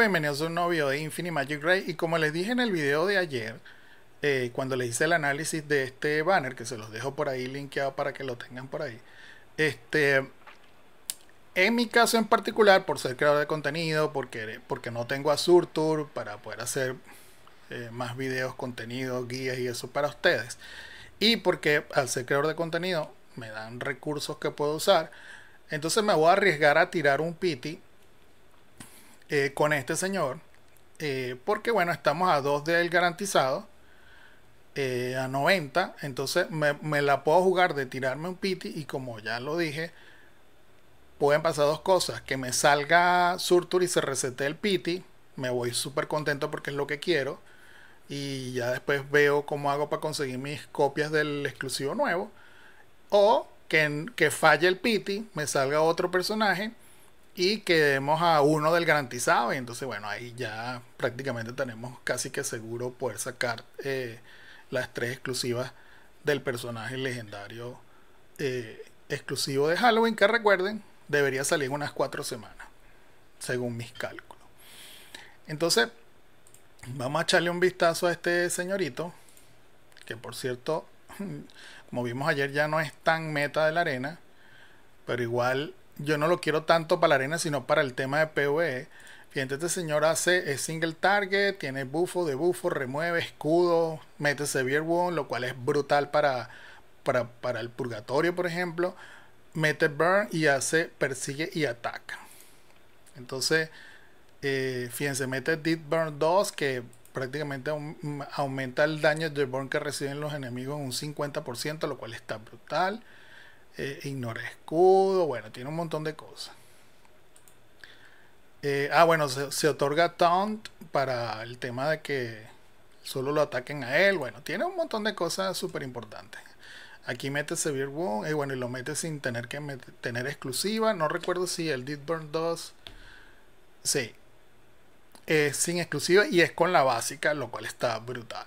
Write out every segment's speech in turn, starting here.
bienvenidos a un novio de Infinity Magic Ray y como les dije en el video de ayer, eh, cuando les hice el análisis de este banner, que se los dejo por ahí linkeado para que lo tengan por ahí, este, en mi caso en particular, por ser creador de contenido, porque, porque no tengo a Tour para poder hacer eh, más videos, contenidos, guías y eso para ustedes, y porque al ser creador de contenido me dan recursos que puedo usar, entonces me voy a arriesgar a tirar un piti eh, con este señor. Eh, porque bueno, estamos a 2 del garantizado. Eh, a 90. Entonces me, la puedo jugar de tirarme un piti. Y como ya lo dije, pueden pasar dos cosas. Que me salga Surtur y se resete el piti. Me voy súper contento porque es lo que quiero. Y ya después veo cómo hago para conseguir mis copias del exclusivo nuevo. O que, que falle el piti, me salga otro personaje y quedemos a uno del garantizado. Y entonces, bueno, ahí ya prácticamente tenemos casi que seguro poder sacar eh, las tres exclusivas del personaje legendario eh, exclusivo de Halloween, que recuerden, debería salir unas cuatro semanas, según mis cálculos. Entonces, vamos a echarle un vistazo a este señorito, que por cierto, como vimos ayer, ya no es tan meta de la arena, pero igual yo no lo quiero tanto para la arena, sino para el tema de PvE. fíjense este señor hace single target, tiene bufo de bufo, remueve, escudo, mete severe wound, lo cual es brutal para, el purgatorio, por ejemplo. Mete burn y hace, persigue y ataca. Entonces, eh, fíjense, mete Deep Burn 2, que prácticamente mm, aumenta el daño de burn que reciben los enemigos en un 50%, lo cual está brutal eh, ignora escudo, bueno, tiene un montón de cosas. Eh, ah, bueno, se, otorga taunt para el tema de que solo lo ataquen a él. Bueno, tiene un montón de cosas súper importantes. Aquí mete Severe Wound y eh, bueno, y lo mete sin tener que tener exclusiva. No recuerdo si el Dead Burn 2. Sí. Es sin exclusiva y es con la básica, lo cual está brutal.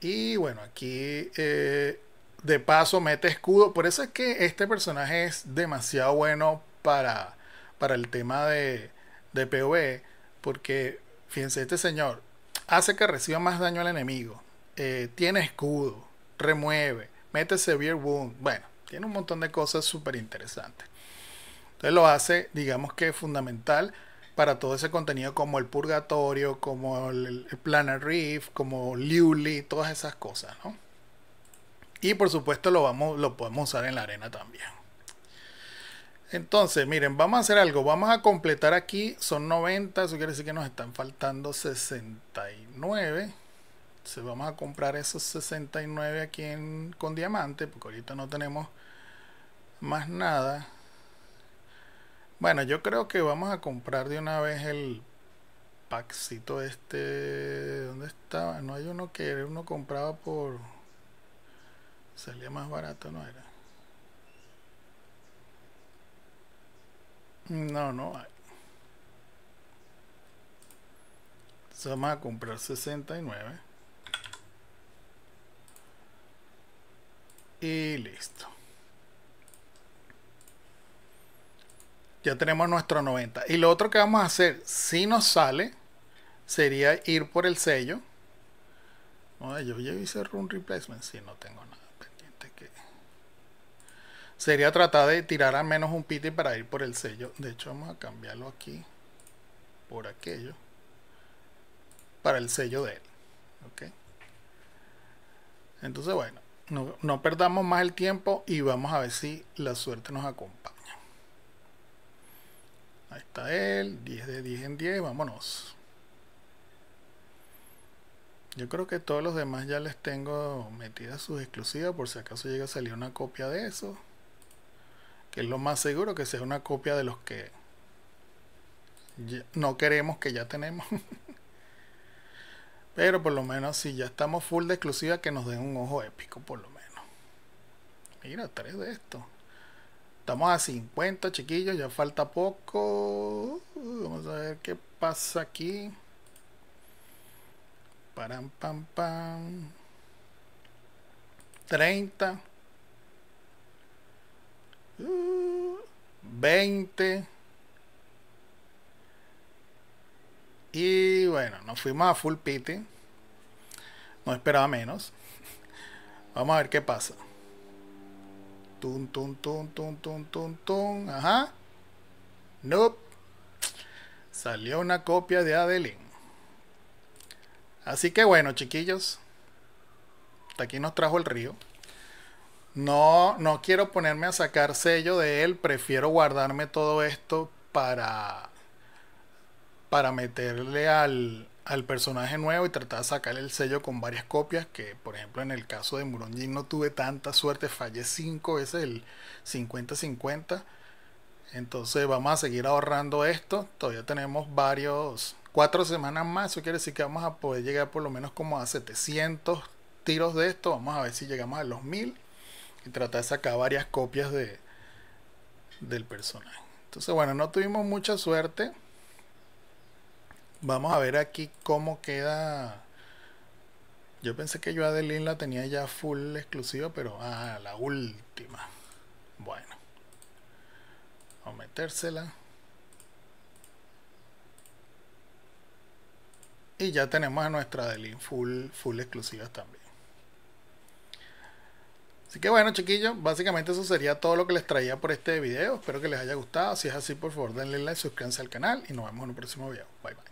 Y bueno, aquí eh, de paso mete escudo. Por eso es que este personaje es demasiado bueno para, para el tema de, de Porque, fíjense, este señor hace que reciba más daño al enemigo. Eh, tiene escudo. Remueve. Mete severe wound. Bueno, tiene un montón de cosas súper interesantes. Entonces lo hace, digamos que fundamental para todo ese contenido como el Purgatorio, como el, Planet Reef, como Liuli, todas esas cosas, ¿no? Y por supuesto lo, vamos, lo podemos usar en la arena también. Entonces, miren, vamos a hacer algo. Vamos a completar aquí. Son 90. Eso quiere decir que nos están faltando 69. se vamos a comprar esos 69 aquí con diamante. Porque ahorita no tenemos más nada. Bueno, yo creo que vamos a comprar de una vez el paxito este. ¿Dónde estaba? No hay uno que uno compraba por... Salía más barato, ¿no era? No, no hay. Entonces vamos a comprar 69. Y listo. Ya tenemos nuestro 90. Y lo otro que vamos a hacer, si nos sale, sería ir por el sello. yo ya hice run replacement. Si no tengo nada sería tratar de tirar al menos un piti para ir por el sello. De hecho, vamos a cambiarlo aquí por aquello para el sello de él. ¿ok? Entonces, bueno, no, no, perdamos más el tiempo y vamos a ver si la suerte nos acompaña. Ahí está él, 10 de 10 en 10, vámonos. Yo creo que todos los demás ya les tengo metidas sus exclusivas por si acaso llega a salir una copia de eso que es lo más seguro que sea una copia de los que no queremos que ya tenemos. Pero por lo menos si ya estamos full de exclusiva que nos den un ojo épico por lo menos. Mira, tres de estos. Estamos a 50 chiquillos, ya falta poco. Vamos a ver qué pasa aquí. Param, pam, pam. 30. 20. Y bueno, nos fuimos a full pity. No esperaba menos. Vamos a ver qué pasa. tun tum, tum, tum, tum, tum, Ajá. Nope. Salió una copia de Adeline. Así que bueno, chiquillos. Hasta aquí nos trajo el río. No, no quiero ponerme a sacar sello de él, prefiero guardarme todo esto para, para meterle al, al personaje nuevo y tratar de sacarle el sello con varias copias, que por ejemplo en el caso de Muronjin no tuve tanta suerte, fallé 5 es el 50-50. Entonces vamos a seguir ahorrando esto, todavía tenemos varios, cuatro semanas más, eso quiere decir que vamos a poder llegar por lo menos como a 700 tiros de esto, vamos a ver si llegamos a los 1000 y trata de sacar varias copias de, del personaje. Entonces, bueno, no tuvimos mucha suerte. Vamos a ver aquí cómo queda. Yo pensé que yo Adeline la tenía ya full exclusiva, pero ah, la última. Bueno. Vamos a metérsela. Y ya tenemos a nuestra Adeline full, full también. Así que bueno, chiquillos, básicamente eso sería todo lo que les traía por este video. Espero que les haya gustado. Si es así, por favor, denle like, suscríbanse al canal y nos vemos en un próximo video. Bye bye.